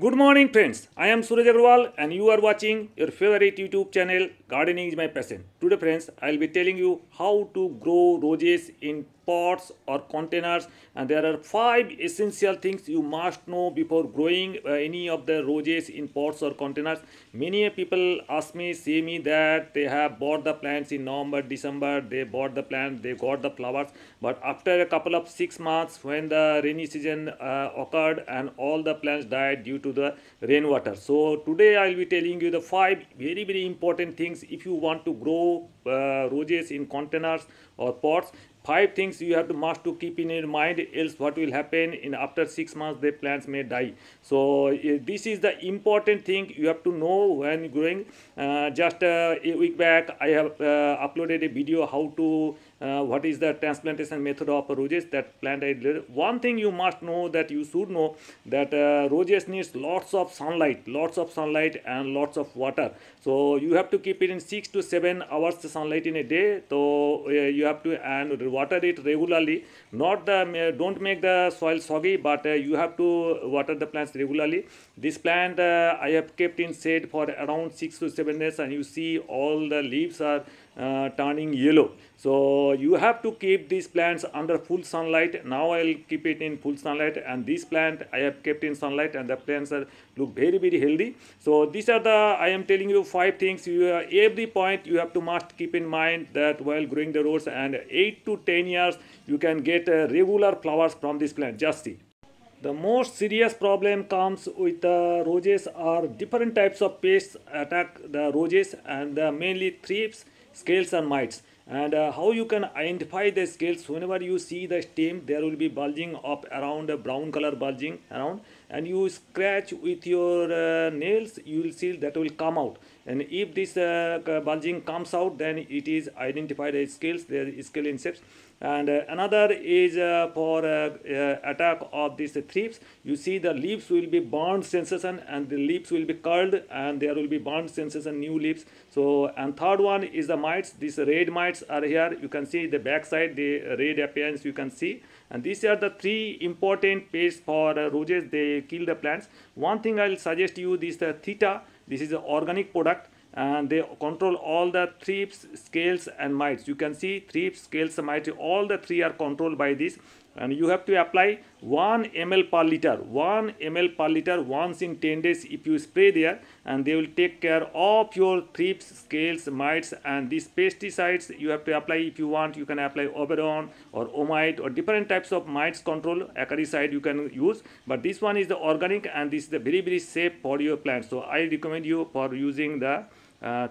Good morning friends, I am Suraj Agrawal and you are watching your favorite YouTube channel Gardening is my passion. Today friends, I will be telling you how to grow roses in pots or containers and there are five essential things you must know before growing uh, any of the roses in pots or containers many people ask me say me that they have bought the plants in november december they bought the plant they got the flowers but after a couple of six months when the rainy season uh, occurred and all the plants died due to the rainwater so today i'll be telling you the five very very important things if you want to grow uh, roses in containers or pots Five things you have to must to keep in your mind else what will happen in after six months the plants may die. So uh, this is the important thing you have to know when growing. Uh, just a week back I have uh, uploaded a video how to uh, what is the transplantation method of roses that plant I did. One thing you must know that you should know that uh, roses needs lots of sunlight, lots of sunlight and lots of water. So you have to keep it in 6 to 7 hours sunlight in a day. So uh, you have to and water it regularly. Not the, don't make the soil soggy but uh, you have to water the plants regularly. This plant uh, I have kept in shade for around 6 to 7 days and you see all the leaves are uh, turning yellow so you have to keep these plants under full sunlight now i'll keep it in full sunlight and this plant i have kept in sunlight and the plants are look very very healthy so these are the i am telling you five things you uh, every point you have to must keep in mind that while growing the roses, and eight to ten years you can get uh, regular flowers from this plant just see the most serious problem comes with the roses are different types of pests attack the roses and the mainly thrips scales and mites and uh, how you can identify the scales whenever you see the stem there will be bulging up around a uh, brown color bulging around and you scratch with your uh, nails you will see that will come out and if this uh, bulging comes out then it is identified as scales the scale insects and uh, another is uh, for uh, uh, attack of these thrips you see the leaves will be burned sensation and the leaves will be curled and there will be burned sensation new leaves so and third one is the mites these red mites are here you can see the backside the red appearance you can see and these are the three important pests for uh, roses they kill the plants one thing i'll suggest you this the theta this is an organic product and they control all the thrips scales and mites you can see thrips scales mites all the three are controlled by this and you have to apply 1 ml per liter 1 ml per liter once in 10 days if you spray there and they will take care of your thrips scales mites and these pesticides you have to apply if you want you can apply oberon or omite or different types of mites control acaricide you can use but this one is the organic and this is the very very safe for your plant so i recommend you for using the uh,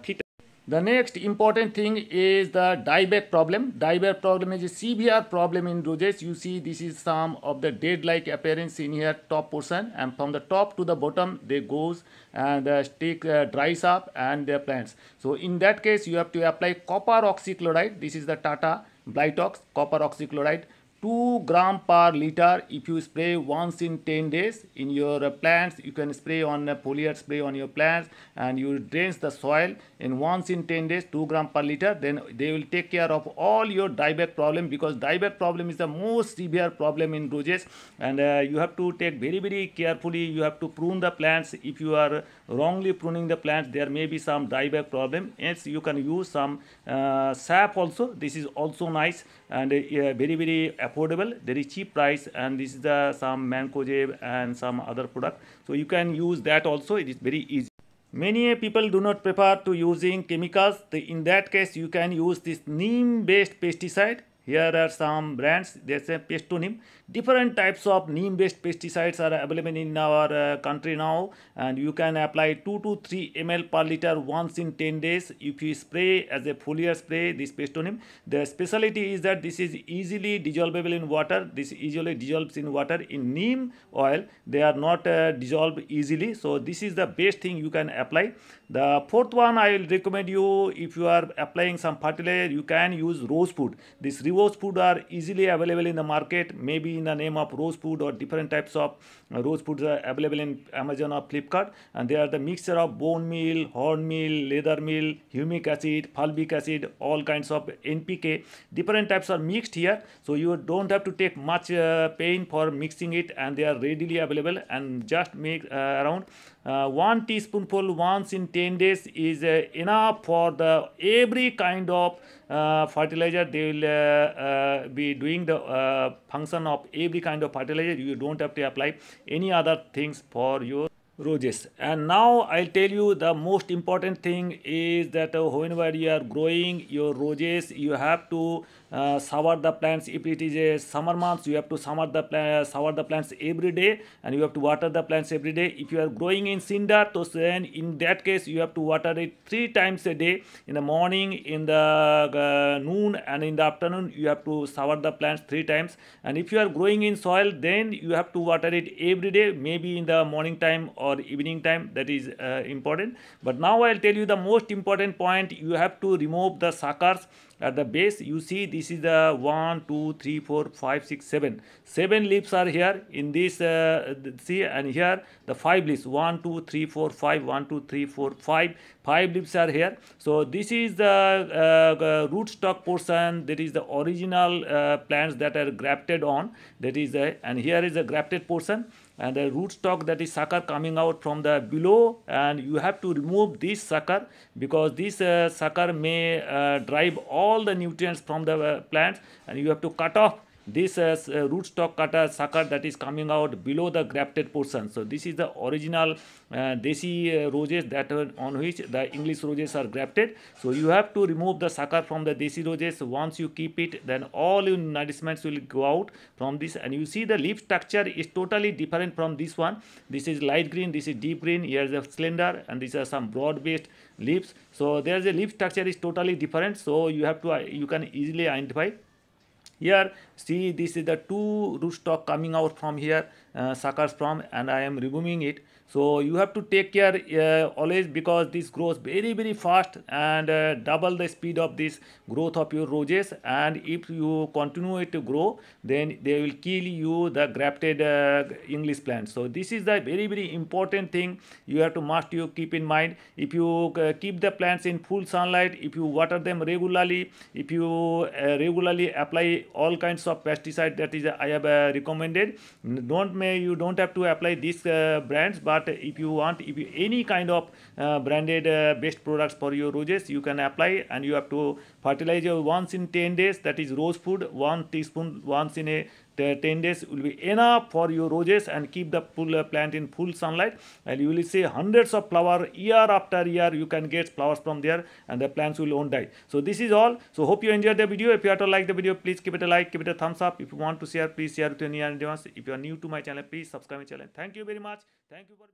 the next important thing is the dieback problem. Dieback problem is a severe problem in roses. You see this is some of the dead-like appearance in here top portion and from the top to the bottom they goes and the uh, stick uh, dries up and their plants. So in that case you have to apply copper oxychloride. This is the Tata Blytox copper oxychloride 2 gram per liter if you spray once in 10 days in your plants you can spray on a foliar spray on your plants and you drains the soil in once in 10 days 2 gram per liter then they will take care of all your dieback problem because dieback problem is the most severe problem in roses and uh, you have to take very very carefully you have to prune the plants if you are wrongly pruning the plants there may be some dieback problem Yes, you can use some uh, sap also this is also nice and uh, very very affordable cheap price and this is the some mancozeb and some other product so you can use that also it is very easy many people do not prefer to using chemicals in that case you can use this neem based pesticide here are some brands, there's a neem. Different types of neem-based pesticides are available in our uh, country now and you can apply 2 to 3 ml per liter once in 10 days if you spray as a foliar spray this neem. The specialty is that this is easily dissolvable in water. This easily dissolves in water. In neem oil, they are not uh, dissolved easily. So this is the best thing you can apply. The fourth one I will recommend you if you are applying some fertilizer, you can use rose food. This rose food are easily available in the market maybe in the name of rose food or different types of uh, rose foods are available in amazon or flipkart and they are the mixture of bone meal horn meal leather meal humic acid fulvic acid all kinds of npk different types are mixed here so you don't have to take much uh, pain for mixing it and they are readily available and just make uh, around uh, one teaspoonful once in 10 days is uh, enough for the every kind of uh, fertilizer they will uh, be doing the uh, function of every kind of fertilizer you don't have to apply any other things for your roses and now i'll tell you the most important thing is that uh, whenever you are growing your roses you have to uh, shower the plants if it is a summer months you have to sow the plant, shower the plants every day and you have to water the plants every day if you are growing in cinder then in that case you have to water it three times a day in the morning in the uh, noon and in the afternoon you have to shower the plants three times and if you are growing in soil then you have to water it every day maybe in the morning time or evening time that is uh, important but now i'll tell you the most important point you have to remove the suckers at the base you see this is the one two three four five six seven seven 7 leaves are here in this uh, see and here the 5 leaves one two three four five one two three four five five 5 leaves are here so this is the uh, rootstock portion that is the original uh, plants that are grafted on that is a, uh, and here is the grafted portion and the rootstock that is sucker coming out from the below and you have to remove this sucker because this uh, sucker may uh, drive all the nutrients from the uh, plants and you have to cut off this a uh, rootstock cutter sucker that is coming out below the grafted portion so this is the original uh, desi uh, roses that on which the english roses are grafted so you have to remove the sucker from the desi roses once you keep it then all your nourishments will go out from this and you see the leaf structure is totally different from this one this is light green this is deep green here is a slender and these are some broad based leaves so there is a leaf structure is totally different so you have to uh, you can easily identify here see this is the two rootstock coming out from here uh, suckers from and I am removing it so you have to take care uh, always because this grows very very fast and uh, double the speed of this growth of your roses and if you continue it to grow then they will kill you the grafted uh, English plant so this is the very very important thing you have to must you keep in mind if you uh, keep the plants in full sunlight if you water them regularly if you uh, regularly apply all kinds of pesticide that is I have uh, recommended. Don't may you don't have to apply these uh, brands, but if you want if you, any kind of uh, branded based products for your roses, you can apply and you have to fertilize your once in 10 days. That is rose food, one teaspoon once in a the 10 days will be enough for your roses and keep the full, uh, plant in full sunlight and you will see hundreds of flower year after year you can get flowers from there and the plants will won't die so this is all so hope you enjoyed the video if you have to like the video please give it a like give it a thumbs up if you want to share please share with your near and if you are new to my channel please subscribe my channel thank you very much thank you for